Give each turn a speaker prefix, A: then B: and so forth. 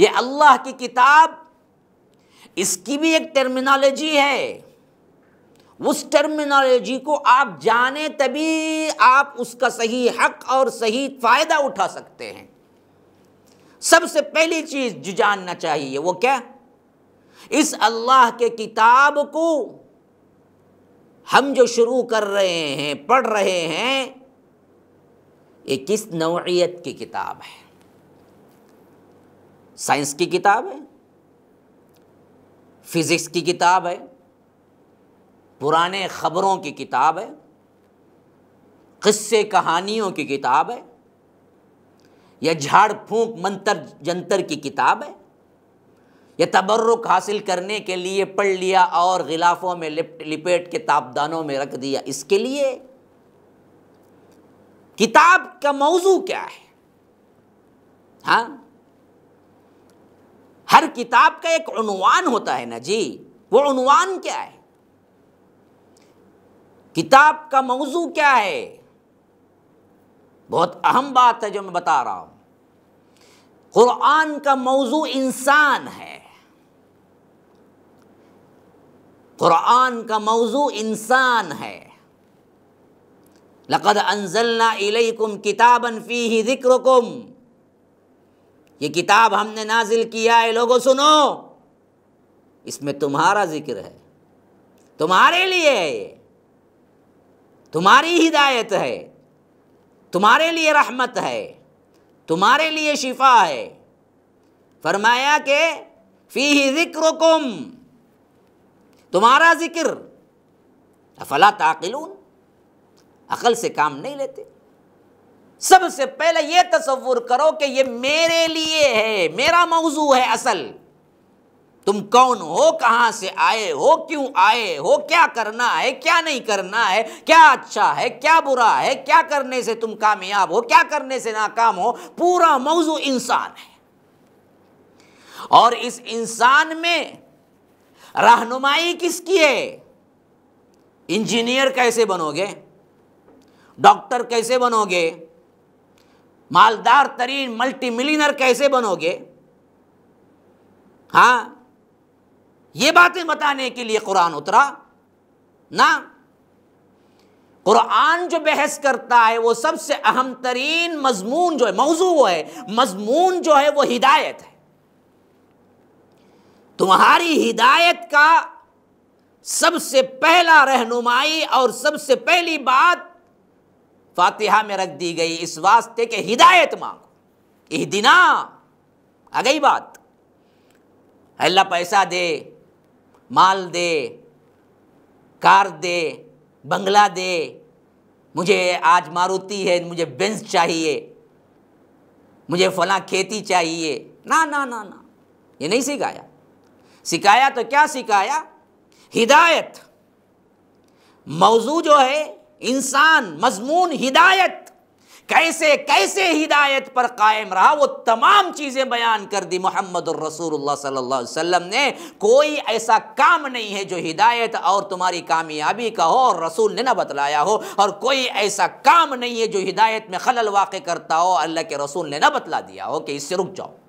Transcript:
A: ये अल्लाह की किताब इसकी भी एक टर्मिनोलॉजी है उस टर्मिनोलॉजी को आप जाने तभी आप उसका सही हक और सही फ़ायदा उठा सकते हैं सबसे पहली चीज़ जो जानना चाहिए वो क्या इस अल्लाह के किताब को हम जो शुरू कर रहे हैं पढ़ रहे हैं ये किस नौीयत की किताब है साइंस की किताब है फिज़िक्स की किताब है पुराने ख़बरों की किताब है किस्से कहानियों की किताब है या झाड़ फूंक मंतर जंतर की किताब है या तबर्रुक हासिल करने के लिए पढ़ लिया और गिलाफ़ों में लिपेट के तापदानों में रख दिया इसके लिए किताब का मौजू क्या है हाँ हर किताब का एक उनवान होता है ना जी वो उनवान क्या है किताब का मौजू क्या है बहुत अहम बात है जो मैं बता रहा हूं कुरान का मौजू इंसान है कुरान का मौजू इंसान है लकद अनजल्ला इलेकुम किताबन फी ही जिक्रकुम ये किताब हमने नाजिल किया है लोगों सुनो इसमें तुम्हारा जिक्र है तुम्हारे लिए है ये तुम्हारी हिदायत है तुम्हारे लिए रहमत है तुम्हारे लिए शिफा है फरमाया कि फ़ी ही जिक्र तुम्हारा जिक्र अफला ताकिलून अकल से काम नहीं लेते सबसे पहले यह तस्वुर करो कि यह मेरे लिए है मेरा मौजू है असल तुम कौन हो कहां से आए हो क्यों आए हो क्या करना है क्या नहीं करना है क्या अच्छा है क्या बुरा है क्या करने से तुम कामयाब हो क्या करने से नाकाम हो पूरा मौजू इंसान है और इस इंसान में रहनुमाई किसकी है इंजीनियर कैसे बनोगे डॉक्टर कैसे बनोगे मालदार तरीन मल्टी मिलीनर कैसे बनोगे हाँ ये बातें बताने के लिए कुरान उतरा ना कुरान जो बहस करता है वो सबसे अहम तरीन मजमून जो है मौजू वो है मजमून जो है वो हिदायत है तुम्हारी हिदायत का सबसे पहला रहनुमाई और सबसे पहली बात फातिहा में रख दी गई इस वास्ते के हिदायत मांगो इह दिना आ गई बात अल्लाह पैसा दे माल दे कार दे बंगला दे मुझे आज मारुति है मुझे बेंस चाहिए मुझे फला खेती चाहिए ना ना ना ना ये नहीं सिखाया सिखाया तो क्या सिखाया हिदायत मौजू जो है इंसान मजमून हिदायत कैसे कैसे हिदायत पर कायम रहा वो तमाम चीज़ें बयान कर दी मोहम्मद सल्लल्लाहु अलैहि वसल्लम ने कोई ऐसा काम नहीं है जो हिदायत और तुम्हारी कामयाबी का हो और रसूल ने ना बतलाया हो और कोई ऐसा काम नहीं है जो हिदायत में खलल वाक़ करता हो अल्लाह के रसूल ने ना बतला दिया हो कि इससे रुक जाओ